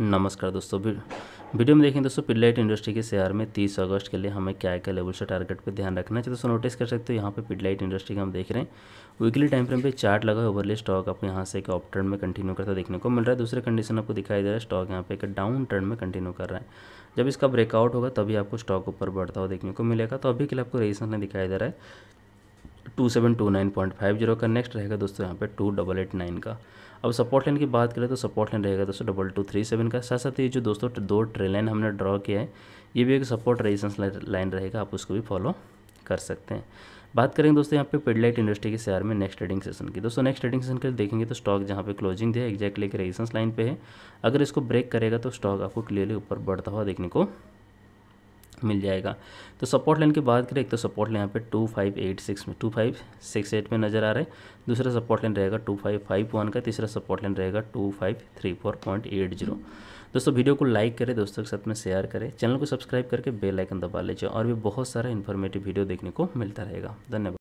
नमस्कार दोस्तों वीडियो में देखें दोस्तों पिडलाइट इंडस्ट्री के शेयर में 30 अगस्त के लिए हमें क्या क्या लेवल से टारगेट पे ध्यान रखना चाहिए दोस्तों नोटिस कर सकते हो यहाँ पे पिडलाइट इंडस्ट्री का हम देख रहे हैं वीकली टाइम फ्रेम पे चार्ट लगा है ओवरली स्टॉक आपको यहाँ से एक अप ट्रेंड में कंटिन्यू करता देखने को मिल रहा है दूसरे कंडीशन आपको दिखाई दे रहा है स्टॉक यहाँ पे एक डाउन ट्रेंड में कंटिन्यू कर रहा है जब इसका ब्रेकआउट होगा तभी आपको स्टॉक ऊपर बढ़ता हुआ देखने को मिलेगा तो अभी के लिए आपको रेजिस्टेंस नहीं दिखाई दे रहा है two seven two nine point five zero का नेक्स्ट रहेगा दोस्तों यहाँ पे टू डबल एट नाइन का अब सपोर्ट लाइन की बात करें तो सपोर्ट लाइन रहेगा दोस्तों डबल टू थ्री सेवन का साथ साथ ये जो दोस्तों दो ट्रेन लाइन हमने ड्रॉ किया है ये भी एक सपोर्ट रेजिस्टेंस लाइन रहेगा आप उसको भी फॉलो कर सकते हैं बात करेंगे दोस्तों यहाँ पे पेडलाइट इंडस्ट्री के शेयर में नेक्स्ट ट्रेडिंग सेशन की दोस्तों नेक्स्ट ट्रेडिंग सेशन के लिए देखेंगे तो स्टॉक जहाँ पे क्लोजिंग दिया एक्जैक्टली एक रेजिस्टेंस लाइन पे है अगर इसको ब्रेक करेगा तो स्टॉक आपको क्लियरली ऊपर बढ़ता हुआ देखने को मिल जाएगा तो सपोर्ट लाइन की बात करें एक तो सपोर्ट लाइन यहाँ पे टू फाइव एट सिक्स में टू फाइव सिक्स एट में नज़र आ रहा है दूसरा सपोर्ट लाइन रहेगा टू फाइव फाइव वन का तीसरा सपोर्ट लाइन रहेगा two five three four point eight zero दोस्तों वीडियो को लाइक करें दोस्तों के साथ में शेयर करें चैनल को सब्सक्राइब करके बेल आइकन दबा लीजिए और भी बहुत सारा इन्फॉर्मेटिव वीडियो देखने को मिलता रहेगा धन्यवाद